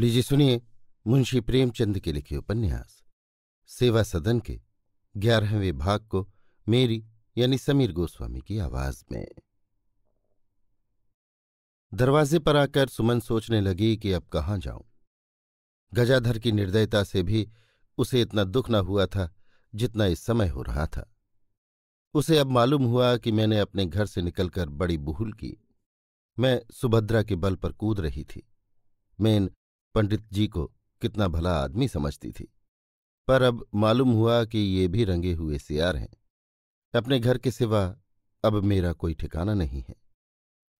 लीजिए सुनिए मुंशी प्रेमचंद के लिखे उपन्यास सेवा सदन के ग्यारहवें भाग को मेरी यानी समीर गोस्वामी की आवाज में दरवाजे पर आकर सुमन सोचने लगी कि अब कहाँ जाऊं गजाधर की निर्दयता से भी उसे इतना दुख न हुआ था जितना इस समय हो रहा था उसे अब मालूम हुआ कि मैंने अपने घर से निकलकर बड़ी भूल की मैं सुभद्रा के बल पर कूद रही थी मैं इन पंडित जी को कितना भला आदमी समझती थी पर अब मालूम हुआ कि ये भी रंगे हुए सियार हैं अपने घर के सिवा अब मेरा कोई ठिकाना नहीं है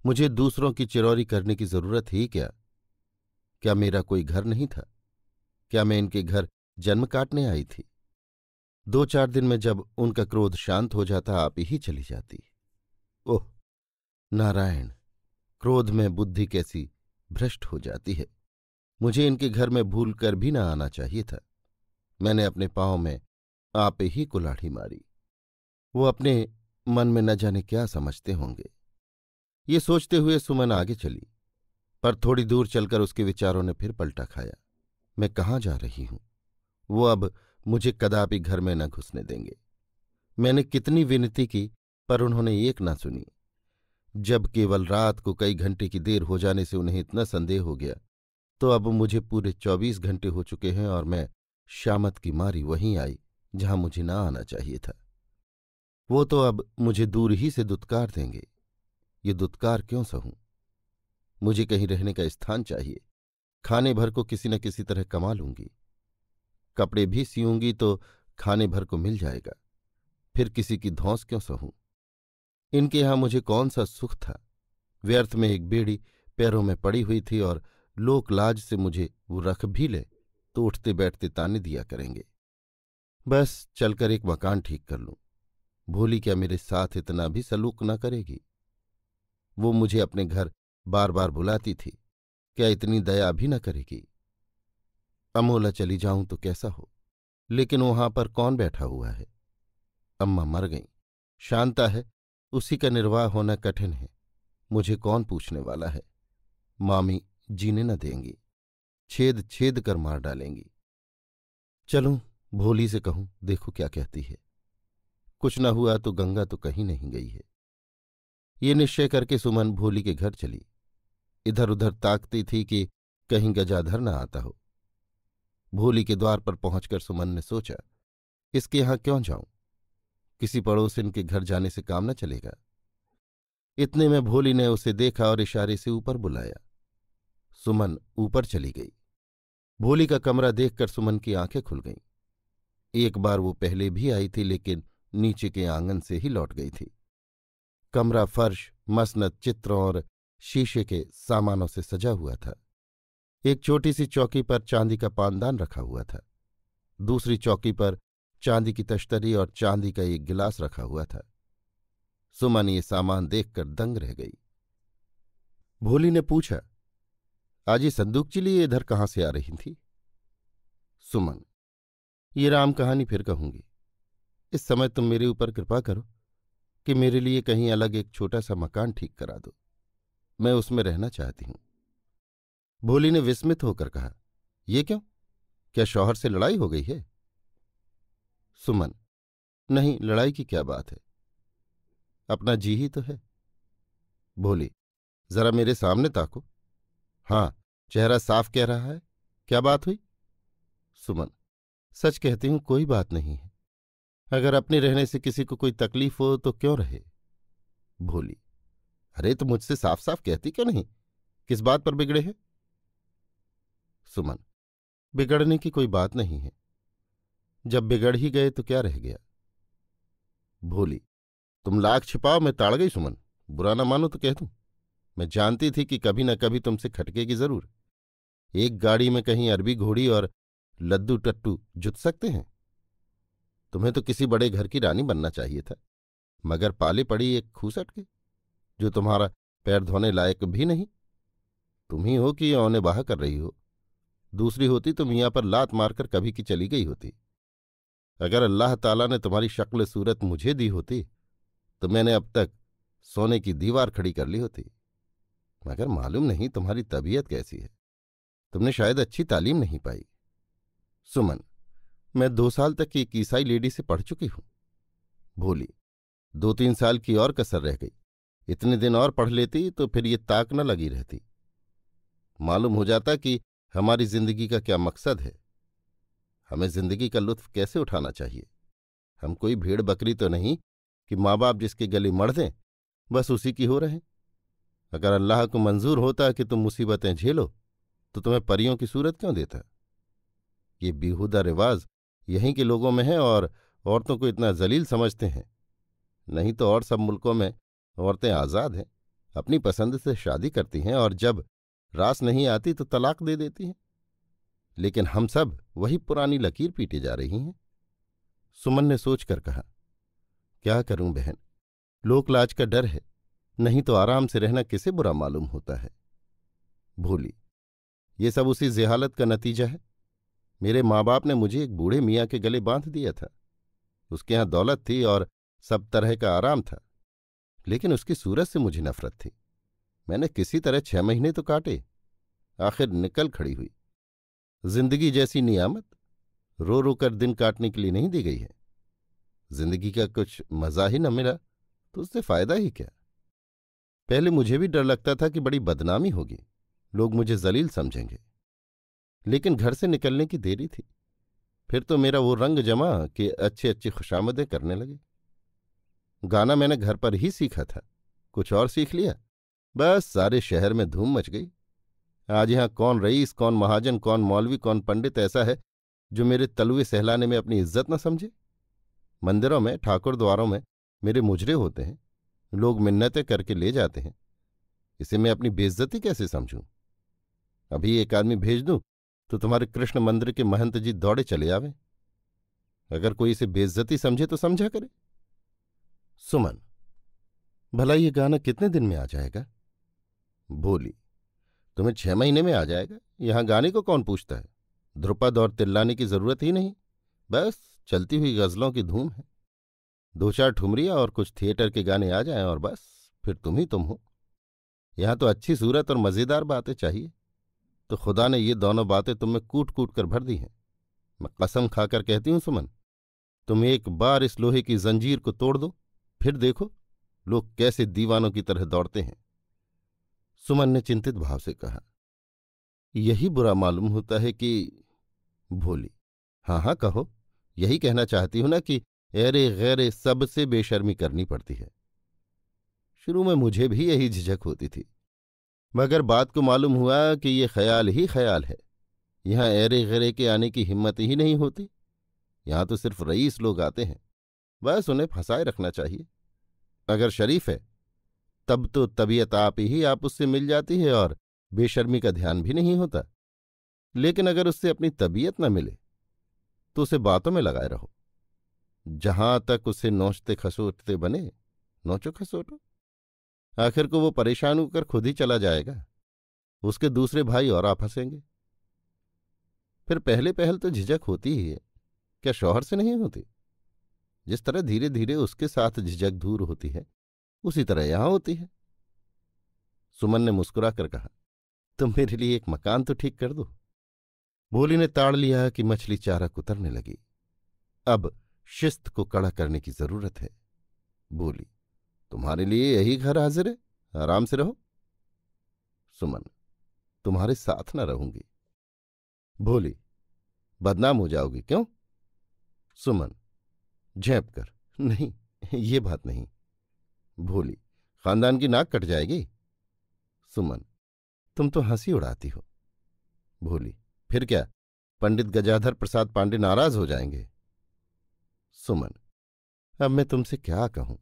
मुझे दूसरों की चिरौरी करने की जरूरत ही क्या क्या मेरा कोई घर नहीं था क्या मैं इनके घर जन्म काटने आई थी दो चार दिन में जब उनका क्रोध शांत हो जाता आप ही चली जाती ओह नारायण क्रोध में बुद्धि कैसी भ्रष्ट हो जाती है मुझे इनके घर में भूल कर भी ना आना चाहिए था मैंने अपने पाँव में आप ही कुलाढ़ी मारी वो अपने मन में न जाने क्या समझते होंगे ये सोचते हुए सुमन आगे चली पर थोड़ी दूर चलकर उसके विचारों ने फिर पलटा खाया मैं कहाँ जा रही हूं वो अब मुझे कदापि घर में न घुसने देंगे मैंने कितनी विनती की पर उन्होंने एक ना सुनी जब केवल रात को कई घंटे की देर हो जाने से उन्हें इतना संदेह हो गया तो अब मुझे पूरे चौबीस घंटे हो चुके हैं और मैं श्यामत की मारी वहीं आई जहां मुझे ना आना चाहिए था वो तो अब मुझे दूर ही से दुत्कार देंगे ये दुत्कार क्यों सहूं मुझे कहीं रहने का स्थान चाहिए खाने भर को किसी न किसी तरह कमा लूंगी कपड़े भी सीऊंगी तो खाने भर को मिल जाएगा फिर किसी की धौंस क्यों सहूं इनके यहां मुझे कौन सा सुख था व्यर्थ में एक बेड़ी पैरों में पड़ी हुई थी और लोक लाज से मुझे वो रख भी ले तो उठते बैठते ताने दिया करेंगे बस चलकर एक मकान ठीक कर लूं भोली क्या मेरे साथ इतना भी सलूक न करेगी वो मुझे अपने घर बार बार बुलाती थी क्या इतनी दया भी न करेगी अमोला चली जाऊं तो कैसा हो लेकिन वहां पर कौन बैठा हुआ है अम्मा मर गई शांता है उसी का निर्वाह होना कठिन है मुझे कौन पूछने वाला है मामी जीने न देंगी छेद छेद कर मार डालेंगी चलूं भोली से कहूं देखो क्या कहती है कुछ न हुआ तो गंगा तो कहीं नहीं गई है ये निश्चय करके सुमन भोली के घर चली इधर उधर ताकती थी कि कहीं गजाधर न आता हो भोली के द्वार पर पहुंचकर सुमन ने सोचा इसके यहां क्यों जाऊं किसी पड़ोसिन के घर जाने से काम न चलेगा इतने में भोली ने उसे देखा और इशारे से ऊपर बुलाया सुमन ऊपर चली गई भोली का कमरा देखकर सुमन की आंखें खुल गईं एक बार वो पहले भी आई थी लेकिन नीचे के आंगन से ही लौट गई थी कमरा फर्श मसनत चित्रों और शीशे के सामानों से सजा हुआ था एक छोटी सी चौकी पर चांदी का पानदान रखा हुआ था दूसरी चौकी पर चांदी की तश्तरी और चांदी का एक गिलास रखा हुआ था सुमन ये सामान देखकर दंग रह गई भोली ने पूछा आज ये संदूक चिली इधर कहाँ से आ रही थी सुमन ये राम कहानी फिर कहूंगी इस समय तुम मेरे ऊपर कृपा करो कि मेरे लिए कहीं अलग एक छोटा सा मकान ठीक करा दो मैं उसमें रहना चाहती हूं भोली ने विस्मित होकर कहा यह क्यों क्या शौहर से लड़ाई हो गई है सुमन नहीं लड़ाई की क्या बात है अपना जी ही तो है भोली जरा मेरे सामने ताको हाँ चेहरा साफ कह रहा है क्या बात हुई सुमन सच कहती हूं कोई बात नहीं है अगर अपने रहने से किसी को कोई तकलीफ हो तो क्यों रहे भोली अरे तो मुझसे साफ साफ कहती क्यों नहीं किस बात पर बिगड़े हैं सुमन बिगड़ने की कोई बात नहीं है जब बिगड़ ही गए तो क्या रह गया भोली तुम लाख छिपाओ मैं ताड़ गई सुमन बुरा ना मानो तो कह दूं मैं जानती थी कि कभी न कभी तुमसे खटकेगी जरूर एक गाड़ी में कहीं अरबी घोड़ी और लद्दू टट्टू जुट सकते हैं तुम्हें तो किसी बड़े घर की रानी बनना चाहिए था मगर पाले पड़ी एक खूसट की जो तुम्हारा पैर धोने लायक भी नहीं तुम ही हो कि औने बाह कर रही हो दूसरी होती तो मियाँ पर लात मारकर कभी की चली गई होती अगर अल्लाह ताला ने तुम्हारी शक्ल सूरत मुझे दी होती तो मैंने अब तक सोने की दीवार खड़ी कर ली होती मगर मालूम नहीं तुम्हारी तबीयत कैसी है तुमने शायद अच्छी तालीम नहीं पाई सुमन मैं दो साल तक की एक ईसाई लेडी से पढ़ चुकी हूं भोली दो तीन साल की और कसर रह गई इतने दिन और पढ़ लेती तो फिर ये ताक न लगी रहती मालूम हो जाता कि हमारी जिंदगी का क्या मकसद है हमें जिंदगी का लुत्फ कैसे उठाना चाहिए हम कोई भेड़ बकरी तो नहीं कि माँ बाप जिसके गले मर दें बस उसी की हो रहे हैं अगर अल्लाह को मंजूर होता कि तुम मुसीबतें झेलो तो तुम्हें परियों की सूरत क्यों देता ये बेहूदा रिवाज यहीं के लोगों में है और औरतों को इतना जलील समझते हैं नहीं तो और सब मुल्कों में औरतें आज़ाद हैं अपनी पसंद से शादी करती हैं और जब रास नहीं आती तो तलाक दे देती हैं लेकिन हम सब वही पुरानी लकीर पीटे जा रही हैं सुमन ने सोचकर कहा क्या करूं बहन लोकलाज का डर है नहीं तो आराम से रहना किसे बुरा मालूम होता है भूली ये सब उसी जिहालत का नतीजा है मेरे माँ बाप ने मुझे एक बूढ़े मियाँ के गले बांध दिया था उसके यहाँ दौलत थी और सब तरह का आराम था लेकिन उसकी सूरत से मुझे नफरत थी मैंने किसी तरह छह महीने तो काटे आखिर निकल खड़ी हुई जिंदगी जैसी नियामत रो रो कर दिन काटने के लिए नहीं दी गई है जिंदगी का कुछ मज़ा ही न मिला तो उससे फ़ायदा ही क्या पहले मुझे भी डर लगता था कि बड़ी बदनामी होगी लोग मुझे जलील समझेंगे लेकिन घर से निकलने की देरी थी फिर तो मेरा वो रंग जमा कि अच्छी अच्छी खुशामदें करने लगे गाना मैंने घर पर ही सीखा था कुछ और सीख लिया बस सारे शहर में धूम मच गई आज यहां कौन रईस कौन महाजन कौन मौलवी कौन पंडित ऐसा है जो मेरे तलवे सहलाने में अपनी इज्जत न समझे मंदिरों में ठाकुर द्वारों में मेरे मुजरे होते हैं लोग मिन्नतें करके ले जाते हैं इसे मैं अपनी बेइज्जती कैसे समझूं अभी एक आदमी भेज दूं तो तुम्हारे कृष्ण मंदिर के महंत जी दौड़े चले आवे अगर कोई इसे बेइज्जती समझे तो समझा करे सुमन भला ये गाना कितने दिन में आ जाएगा बोली तुम्हें छह महीने में आ जाएगा यहां गाने को कौन पूछता है ध्रुपद और तिल्लाने की जरूरत ही नहीं बस चलती हुई गजलों की धूम है दो चार ठुमरिया और कुछ थिएटर के गाने आ जाएं और बस फिर तुम ही तुम हो यहां तो अच्छी सूरत और मज़ेदार बातें चाहिए तो खुदा ने ये दोनों बातें तुम्हें कूट कूट कर भर दी हैं मैं कसम खाकर कहती हूं सुमन तुम एक बार इस लोहे की जंजीर को तोड़ दो फिर देखो लोग कैसे दीवानों की तरह दौड़ते हैं सुमन ने चिंतित भाव से कहा यही बुरा मालूम होता है कि भोली हाँ हाँ कहो यही कहना चाहती हूं ना कि ऐरे गैरे सबसे बेशर्मी करनी पड़ती है शुरू में मुझे भी यही झिझक होती थी मगर बात को मालूम हुआ कि ये ख्याल ही ख्याल है यहां ऐरे गरे के आने की हिम्मत ही नहीं होती यहां तो सिर्फ रईस लोग आते हैं बस उन्हें फंसाए रखना चाहिए अगर शरीफ है तब तो तबीयत आप ही आप उससे मिल जाती है और बेशर्मी का ध्यान भी नहीं होता लेकिन अगर उससे अपनी तबीयत न मिले तो उसे बातों में लगाए रहो जहां तक उसे नोचते खसोटते बने नोचो खसोटो आखिर को वो परेशान होकर खुद ही चला जाएगा उसके दूसरे भाई और आ फंसेंगे फिर पहले पहल तो झिझक होती ही है क्या शौहर से नहीं होती जिस तरह धीरे धीरे उसके साथ झिझक दूर होती है उसी तरह यहां होती है सुमन ने मुस्कुरा कर कहा तुम मेरे लिए एक मकान तो ठीक कर दो भोली ने ताड़ लिया कि मछली चारा कुतरने लगी अब शिस्त को कड़ा करने की जरूरत है बोली तुम्हारे लिए यही घर हाजिर है आराम से रहो सुमन तुम्हारे साथ ना रहूंगी भोली बदनाम हो जाओगी क्यों सुमन झेप कर नहीं ये बात नहीं भोली खानदान की नाक कट जाएगी सुमन तुम तो हंसी उड़ाती हो भोली फिर क्या पंडित गजाधर प्रसाद पांडे नाराज हो जाएंगे सुमन अब मैं तुमसे क्या कहूं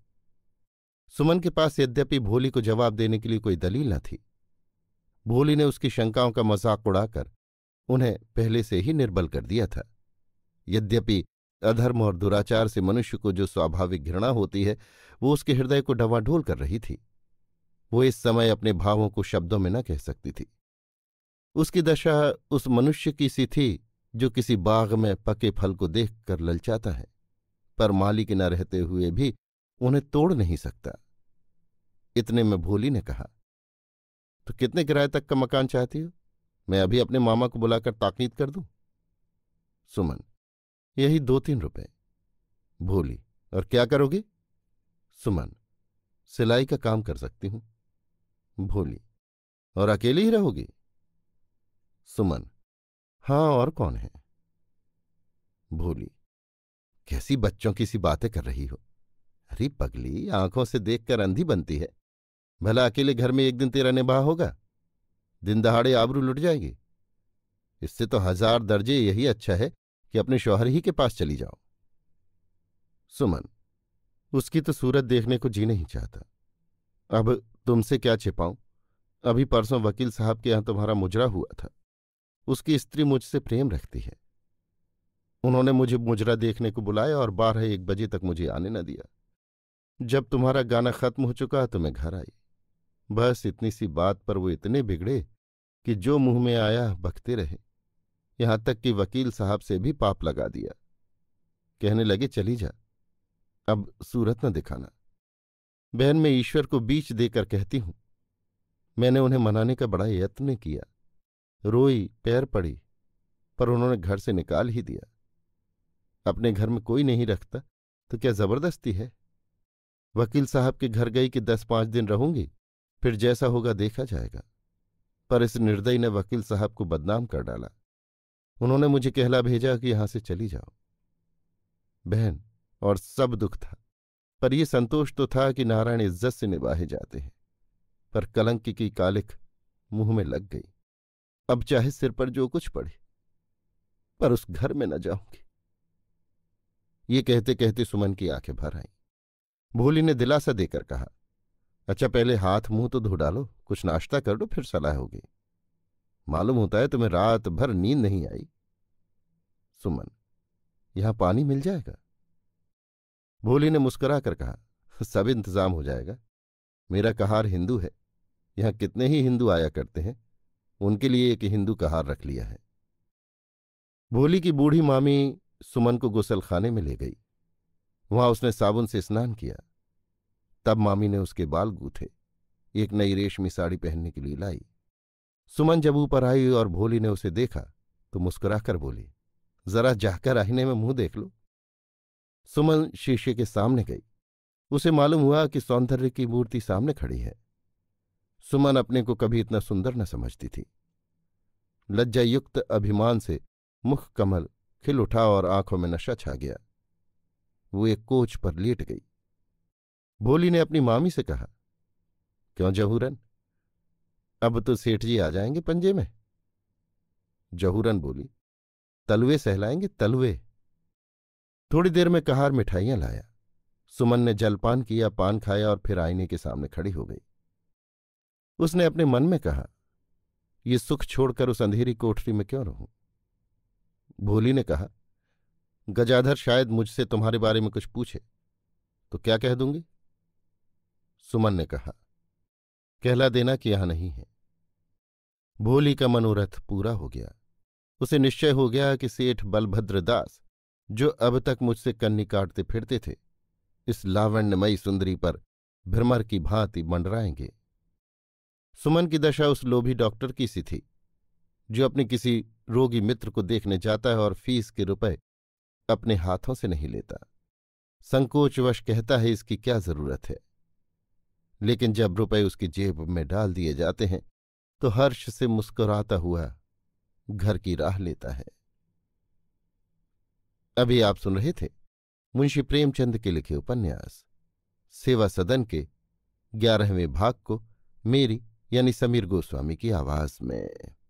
सुमन के पास यद्यपि भोली को जवाब देने के लिए कोई दलील न थी भोली ने उसकी शंकाओं का मजाक उड़ाकर उन्हें पहले से ही निर्बल कर दिया था यद्यपि अधर्म और दुराचार से मनुष्य को जो स्वाभाविक घृणा होती है वो उसके हृदय को डवाढ़ोल कर रही थी वो इस समय अपने भावों को शब्दों में न कह सकती थी उसकी दशा उस मनुष्य की सी थी जो किसी बाग में पके फल को देख कर ललचाता है पर माली के न रहते हुए भी उन्हें तोड़ नहीं सकता इतने में भोली ने कहा तो कितने किराए तक का मकान चाहती हो मैं अभी अपने मामा को बुलाकर ताकीद कर दूं सुमन यही दो तीन रुपए भोली और क्या करोगे सुमन सिलाई का काम कर सकती हूं भोली और अकेली ही रहोगी सुमन हां और कौन है भोली कैसी बच्चों की सी बातें कर रही हो अरे पगली आंखों से देखकर अंधी बनती है भला अकेले घर में एक दिन तेरा निभा होगा दिन दहाड़े आबरू लुट जाएगी इससे तो हजार दर्जे यही अच्छा है कि अपने शौहर ही के पास चली जाओ सुमन उसकी तो सूरत देखने को जी नहीं चाहता अब तुमसे क्या छिपाऊं अभी परसों वकील साहब के यहां तुम्हारा मुजरा हुआ था उसकी स्त्री मुझसे प्रेम रखती है उन्होंने मुझे मुजरा देखने को बुलाया और बारह एक बजे तक मुझे आने न दिया जब तुम्हारा गाना खत्म हो चुका तो मैं घर आई बस इतनी सी बात पर वो इतने बिगड़े कि जो मुंह में आया बखते रहे यहां तक कि वकील साहब से भी पाप लगा दिया कहने लगे चली जा अब सूरत न दिखाना बहन मैं ईश्वर को बीच देकर कहती हूं मैंने उन्हें मनाने का बड़ा यत्न किया रोई पैर पड़ी पर उन्होंने घर से निकाल ही दिया अपने घर में कोई नहीं रखता तो क्या जबरदस्ती है वकील साहब के घर गई कि दस पांच दिन रहूंगी फिर जैसा होगा देखा जाएगा पर इस निर्दयी ने वकील साहब को बदनाम कर डाला उन्होंने मुझे कहला भेजा कि यहां से चली जाओ बहन और सब दुख था पर यह संतोष तो था कि नारायण इज्जत से निभाए जाते हैं पर कलंक की कालिख मुंह में लग गई अब चाहे सिर पर जो कुछ पड़े पर उस घर में न जाऊंगी ये कहते कहते सुमन की आंखें भर आईं भोली ने दिलासा देकर कहा अच्छा पहले हाथ मुंह तो धो डालो कुछ नाश्ता कर लो फिर सलाह होगी मालूम होता है तुम्हें रात भर नींद नहीं आई सुमन यहां पानी मिल जाएगा भोली ने मुस्कुरा कर कहा सब इंतजाम हो जाएगा मेरा कहार हिंदू है यहां कितने ही हिंदू आया करते हैं उनके लिए एक हिंदू कहार रख लिया है भोली की बूढ़ी मामी सुमन को गुसलखाने में ले गई वहां उसने साबुन से स्नान किया तब मामी ने उसके बाल गूथे एक नई रेशमी साड़ी पहनने के लिए लाई सुमन जब ऊपर आई और भोली ने उसे देखा तो मुस्कुराकर बोली जरा जाकर आईने में मुंह देख लो सुमन शीशे के सामने गई उसे मालूम हुआ कि सौंदर्य की मूर्ति सामने खड़ी है सुमन अपने को कभी इतना सुंदर न समझती थी लज्जायुक्त अभिमान से मुख कमल खिल उठा और आंखों में नशा छा गया वो एक कोच पर लेट गई भोली ने अपनी मामी से कहा क्यों जहूरन अब तो सेठ जी आ जाएंगे पंजे में जहूरन बोली तलवे सहलाएंगे तलवे थोड़ी देर में कहार मिठाइयां लाया सुमन ने जलपान किया पान खाया और फिर आईने के सामने खड़ी हो गई उसने अपने मन में कहा यह सुख छोड़कर उस अंधेरी कोठरी में क्यों रहूं भोली ने कहा गजाधर शायद मुझसे तुम्हारे बारे में कुछ पूछे तो क्या कह दूंगी सुमन ने कहा कहला देना कि यहां नहीं है भोली का मनोरथ पूरा हो गया उसे निश्चय हो गया कि सेठ बलभद्र दास जो अब तक मुझसे कन्नी काटते फिरते थे इस लावण्यमयी सुंदरी पर भ्रमर की भांति मंडराएंगे सुमन की दशा उस लोभी डॉक्टर की सी थी जो अपनी किसी रोगी मित्र को देखने जाता है और फीस के रुपए अपने हाथों से नहीं लेता संकोचवश कहता है इसकी क्या जरूरत है लेकिन जब रुपए उसकी जेब में डाल दिए जाते हैं तो हर्ष से मुस्कुराता हुआ घर की राह लेता है अभी आप सुन रहे थे मुंशी प्रेमचंद के लिखे उपन्यास सेवा सदन के ग्यारहवें भाग को मेरी यानी समीर गोस्वामी की आवाज में